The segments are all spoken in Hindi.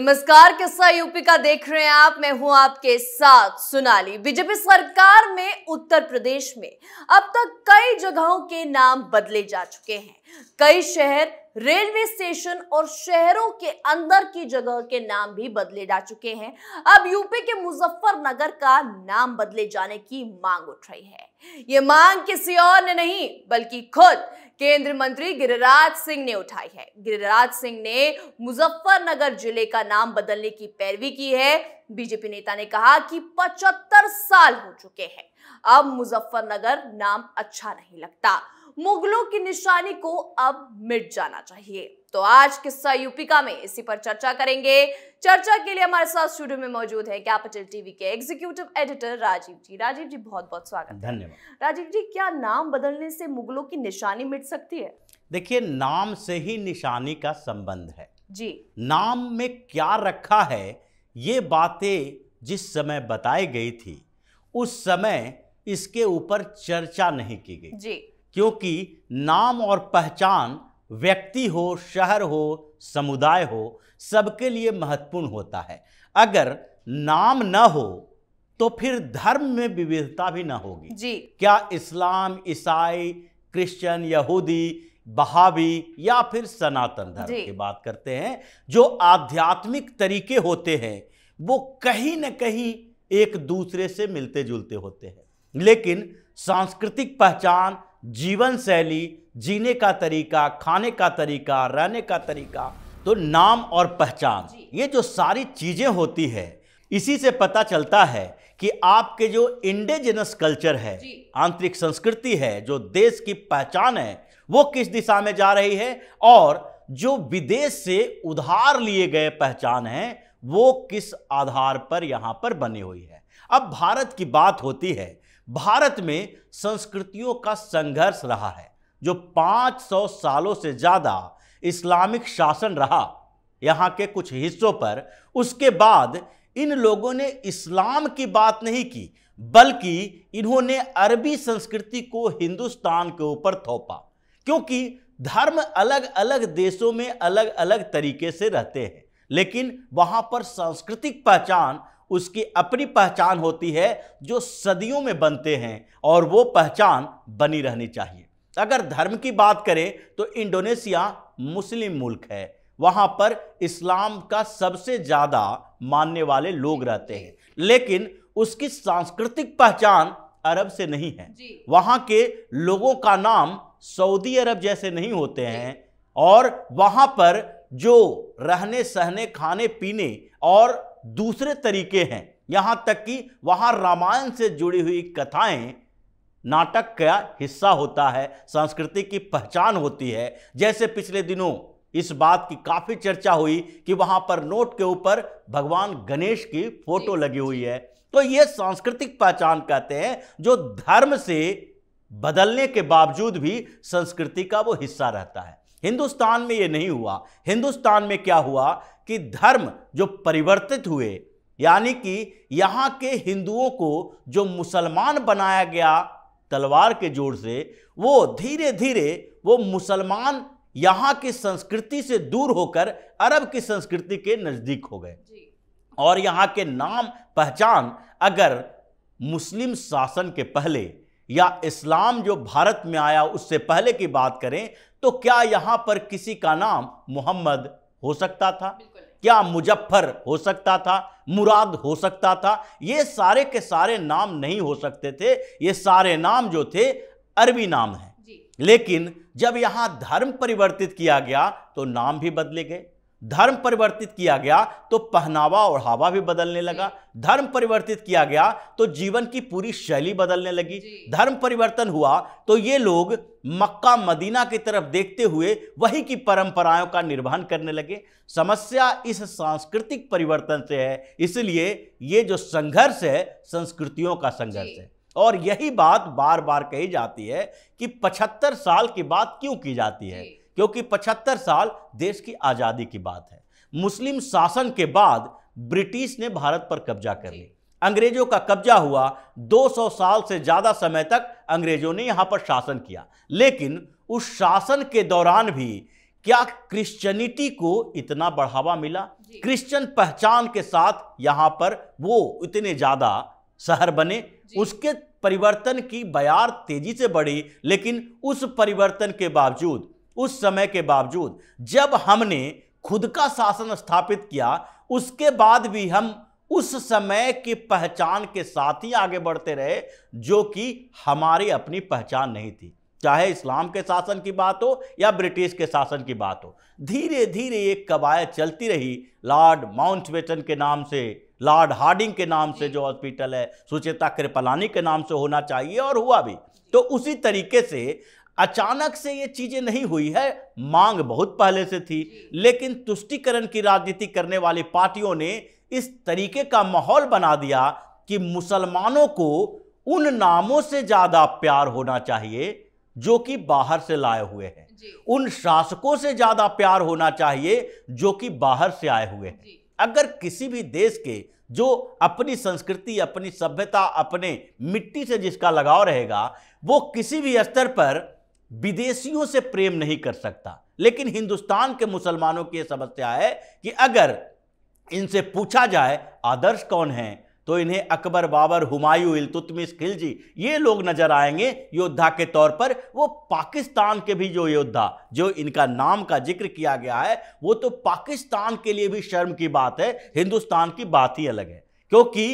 नमस्कार किस्सा यूपी का देख रहे हैं आप मैं हूं आपके साथ सोनाली बीजेपी सरकार में उत्तर प्रदेश में अब तक कई जगहों के नाम बदले जा चुके हैं कई शहर रेलवे स्टेशन और शहरों के अंदर की जगह के नाम भी बदले जा चुके हैं अब यूपी के मुजफ्फरनगर का नाम बदले जाने की मांग उठ रही है ये मांग किसी और ने नहीं बल्कि खुद केंद्रीय मंत्री गिरिराज सिंह ने उठाई है गिरिराज सिंह ने मुजफ्फरनगर जिले का नाम बदलने की पैरवी की है बीजेपी नेता ने कहा कि 75 साल हो चुके हैं अब मुजफ्फरनगर नाम अच्छा नहीं लगता मुगलों की निशानी को अब मिट जाना चाहिए तो आज किस्सा यूपिका में इसी पर चर्चा करेंगे चर्चा के लिए हमारे साथ स्टूडियो में मौजूद है कैपिटल टीवी के एग्जीक्यूटिव एडिटर राजीव जी राजीव जी बहुत बहुत स्वागत धन्यवाद राजीव जी क्या नाम बदलने से मुगलों की निशानी मिट सकती है देखिए नाम से ही निशानी का संबंध है जी नाम में क्या रखा है ये बातें जिस समय बताई गई थी उस समय इसके ऊपर चर्चा नहीं की गई जी क्योंकि नाम और पहचान व्यक्ति हो शहर हो समुदाय हो सबके लिए महत्वपूर्ण होता है अगर नाम न हो तो फिर धर्म में विविधता भी ना होगी जी क्या इस्लाम ईसाई क्रिश्चियन यहूदी बहावी या फिर सनातन धर्म की बात करते हैं जो आध्यात्मिक तरीके होते हैं वो कहीं ना कहीं एक दूसरे से मिलते जुलते होते हैं लेकिन सांस्कृतिक पहचान जीवन शैली जीने का तरीका खाने का तरीका रहने का तरीका तो नाम और पहचान ये जो सारी चीज़ें होती है इसी से पता चलता है कि आपके जो इंडिजिनस कल्चर है आंतरिक संस्कृति है जो देश की पहचान है वो किस दिशा में जा रही है और जो विदेश से उधार लिए गए पहचान है वो किस आधार पर यहाँ पर बनी हुई है अब भारत की बात होती है भारत में संस्कृतियों का संघर्ष रहा है जो 500 सालों से ज़्यादा इस्लामिक शासन रहा यहाँ के कुछ हिस्सों पर उसके बाद इन लोगों ने इस्लाम की बात नहीं की बल्कि इन्होंने अरबी संस्कृति को हिंदुस्तान के ऊपर थोपा क्योंकि धर्म अलग अलग देशों में अलग अलग तरीके से रहते हैं लेकिन वहाँ पर सांस्कृतिक पहचान उसकी अपनी पहचान होती है जो सदियों में बनते हैं और वो पहचान बनी रहनी चाहिए अगर धर्म की बात करें तो इंडोनेशिया मुस्लिम मुल्क है वहाँ पर इस्लाम का सबसे ज़्यादा मानने वाले लोग रहते हैं लेकिन उसकी सांस्कृतिक पहचान अरब से नहीं है वहाँ के लोगों का नाम सऊदी अरब जैसे नहीं होते हैं और वहाँ पर जो रहने सहने खाने पीने और दूसरे तरीके हैं यहां तक कि वहां रामायण से जुड़ी हुई कथाएं नाटक का हिस्सा होता है संस्कृति की पहचान होती है जैसे पिछले दिनों इस बात की काफी चर्चा हुई कि वहां पर नोट के ऊपर भगवान गणेश की फोटो लगी हुई है तो ये सांस्कृतिक पहचान कहते हैं जो धर्म से बदलने के बावजूद भी संस्कृति का वो हिस्सा रहता है हिंदुस्तान में ये नहीं हुआ हिंदुस्तान में क्या हुआ कि धर्म जो परिवर्तित हुए यानी कि यहाँ के हिंदुओं को जो मुसलमान बनाया गया तलवार के जोर से वो धीरे धीरे वो मुसलमान यहाँ की संस्कृति से दूर होकर अरब की संस्कृति के नज़दीक हो गए और यहाँ के नाम पहचान अगर मुस्लिम शासन के पहले या इस्लाम जो भारत में आया उससे पहले की बात करें तो क्या यहाँ पर किसी का नाम मोहम्मद हो सकता था क्या मुजफ्फर हो सकता था मुराद हो सकता था ये सारे के सारे नाम नहीं हो सकते थे ये सारे नाम जो थे अरबी नाम हैं लेकिन जब यहाँ धर्म परिवर्तित किया गया तो नाम भी बदले गए धर्म परिवर्तित किया गया तो पहनावा और हावा भी बदलने लगा धर्म परिवर्तित किया गया तो जीवन की पूरी शैली बदलने लगी धर्म परिवर्तन हुआ तो ये लोग मक्का मदीना की तरफ देखते हुए वही की परंपराओं का निर्वहन करने लगे समस्या इस सांस्कृतिक परिवर्तन से है इसलिए ये जो संघर्ष है संस्कृतियों का संघर्ष है और यही बात बार बार कही जाती है कि पचहत्तर साल की बात क्यों की जाती है क्योंकि 75 साल देश की आज़ादी की बात है मुस्लिम शासन के बाद ब्रिटिश ने भारत पर कब्जा कर लिया अंग्रेजों का कब्जा हुआ 200 साल से ज़्यादा समय तक अंग्रेजों ने यहाँ पर शासन किया लेकिन उस शासन के दौरान भी क्या क्रिश्चियनिटी को इतना बढ़ावा मिला क्रिश्चियन पहचान के साथ यहाँ पर वो इतने ज़्यादा शहर बने उसके परिवर्तन की बयार तेजी से बढ़ी लेकिन उस परिवर्तन के बावजूद उस समय के बावजूद जब हमने खुद का शासन स्थापित किया उसके बाद भी हम उस समय की पहचान के साथ ही आगे बढ़ते रहे जो कि हमारी अपनी पहचान नहीं थी चाहे इस्लाम के शासन की बात हो या ब्रिटिश के शासन की बात हो धीरे धीरे ये कवायद चलती रही लॉर्ड माउंटबेटन के नाम से लॉर्ड हार्डिंग के नाम से जो हॉस्पिटल है सुचेता कृपलानी के नाम से होना चाहिए और हुआ भी तो उसी तरीके से अचानक से ये चीजें नहीं हुई है मांग बहुत पहले से थी लेकिन तुष्टिकरण की राजनीति करने वाली पार्टियों ने इस तरीके का माहौल बना दिया कि मुसलमानों को उन नामों से ज्यादा प्यार होना चाहिए जो कि बाहर से लाए हुए हैं उन शासकों से ज्यादा प्यार होना चाहिए जो कि बाहर से आए हुए हैं अगर किसी भी देश के जो अपनी संस्कृति अपनी सभ्यता अपने मिट्टी से जिसका लगाव रहेगा वो किसी भी स्तर पर विदेशियों से प्रेम नहीं कर सकता लेकिन हिंदुस्तान के मुसलमानों की यह समस्या है कि अगर इनसे पूछा जाए आदर्श कौन है तो इन्हें अकबर बाबर हुमायूं इलतुतमिस खिलजी ये लोग नजर आएंगे योद्धा के तौर पर वो पाकिस्तान के भी जो योद्धा जो इनका नाम का जिक्र किया गया है वो तो पाकिस्तान के लिए भी शर्म की बात है हिंदुस्तान की बात ही अलग है क्योंकि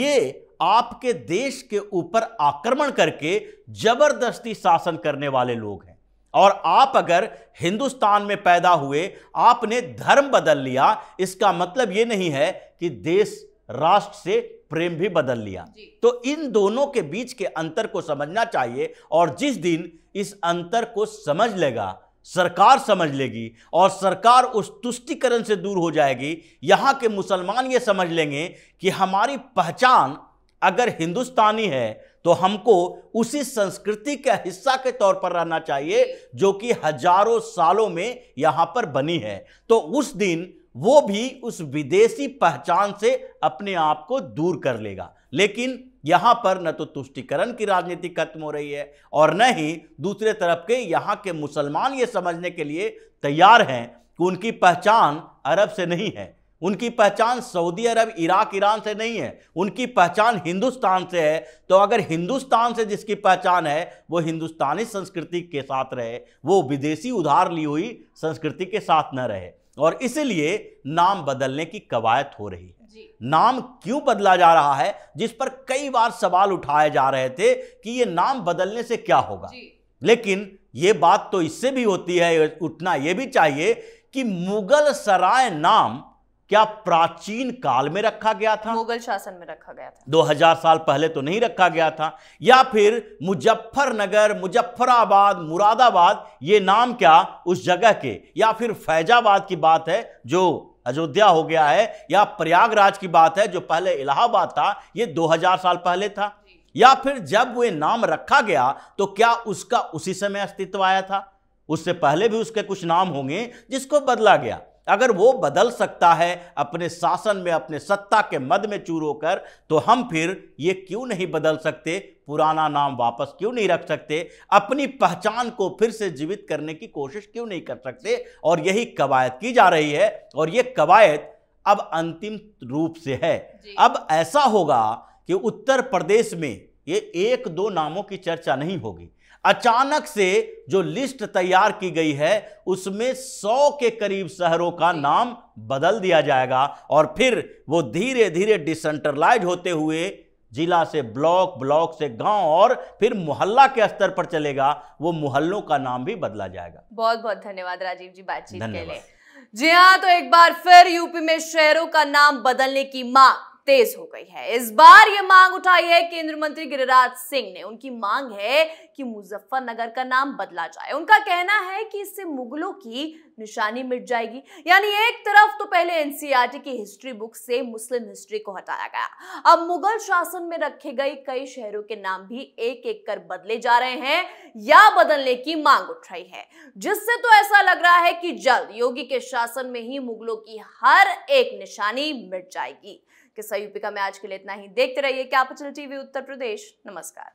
ये आपके देश के ऊपर आक्रमण करके जबरदस्ती शासन करने वाले लोग हैं और आप अगर हिंदुस्तान में पैदा हुए आपने धर्म बदल लिया इसका मतलब यह नहीं है कि देश राष्ट्र से प्रेम भी बदल लिया तो इन दोनों के बीच के अंतर को समझना चाहिए और जिस दिन इस अंतर को समझ लेगा सरकार समझ लेगी और सरकार उस तुष्टिकरण से दूर हो जाएगी यहाँ के मुसलमान ये समझ लेंगे कि हमारी पहचान अगर हिंदुस्तानी है तो हमको उसी संस्कृति के हिस्सा के तौर पर रहना चाहिए जो कि हजारों सालों में यहाँ पर बनी है तो उस दिन वो भी उस विदेशी पहचान से अपने आप को दूर कर लेगा लेकिन यहाँ पर न तो तुष्टिकरण की राजनीति खत्म हो रही है और न ही दूसरे तरफ के यहाँ के मुसलमान ये समझने के लिए तैयार हैं कि उनकी पहचान अरब से नहीं है उनकी पहचान सऊदी अरब इराक ईरान से नहीं है उनकी पहचान हिंदुस्तान से है तो अगर हिंदुस्तान से जिसकी पहचान है वो हिंदुस्तानी संस्कृति के साथ रहे वो विदेशी उधार ली हुई संस्कृति के साथ न रहे और इसलिए नाम बदलने की कवायद हो रही है नाम क्यों बदला जा रहा है जिस पर कई बार सवाल उठाए जा रहे थे कि ये नाम बदलने से क्या होगा लेकिन ये बात तो इससे भी होती है उठना ये भी चाहिए कि मुगल सराय नाम क्या प्राचीन काल में रखा गया था मुगल शासन में रखा गया था दो हजार साल पहले तो नहीं रखा गया था या फिर मुजफ्फरनगर मुजफ्फराबाद मुरादाबाद ये नाम क्या उस जगह के या फिर फैजाबाद की बात है जो अयोध्या हो गया है या प्रयागराज की बात है जो पहले इलाहाबाद था ये 2000 साल पहले था या फिर जब वे नाम रखा गया तो क्या उसका उसी समय अस्तित्व आया था उससे पहले भी उसके कुछ नाम होंगे जिसको बदला गया अगर वो बदल सकता है अपने शासन में अपने सत्ता के मद में चूर होकर तो हम फिर ये क्यों नहीं बदल सकते पुराना नाम वापस क्यों नहीं रख सकते अपनी पहचान को फिर से जीवित करने की कोशिश क्यों नहीं कर सकते और यही कवायद की जा रही है और ये कवायद अब अंतिम रूप से है अब ऐसा होगा कि उत्तर प्रदेश में ये एक दो नामों की चर्चा नहीं होगी अचानक से जो लिस्ट तैयार की गई है उसमें सौ के करीब शहरों का नाम बदल दिया जाएगा और फिर वो धीरे धीरे डिसेंट्रलाइज होते हुए जिला से ब्लॉक ब्लॉक से गांव और फिर मोहल्ला के स्तर पर चलेगा वो मोहल्लों का नाम भी बदला जाएगा बहुत बहुत धन्यवाद राजीव जी बातचीत के लिए जी हाँ तो एक बार फिर यूपी में शहरों का नाम बदलने की मांग तेज हो गई है इस बार ये मांग उठाई है केंद्रीय मंत्री गिरिराज सिंह ने उनकी मांग है कि मुजफ्फरनगर का नाम बदला जाए उनका कहना है कि इससे मुगलों की निशानी मिट जाएगी यानी एक तरफ तो पहले एनसीईआरटी की हिस्ट्री बुक से मुस्लिम हिस्ट्री को हटाया गया अब मुगल शासन में रखे गए कई शहरों के नाम भी एक एक कर बदले जा रहे हैं या बदलने की मांग उठ रही है जिससे तो ऐसा लग रहा है कि जल्द योगी के शासन में ही मुगलों की हर एक निशानी मिट जाएगी किस्सा यूपी का आज के लिए इतना ही देखते रहिए कैपिटल टीवी उत्तर प्रदेश नमस्कार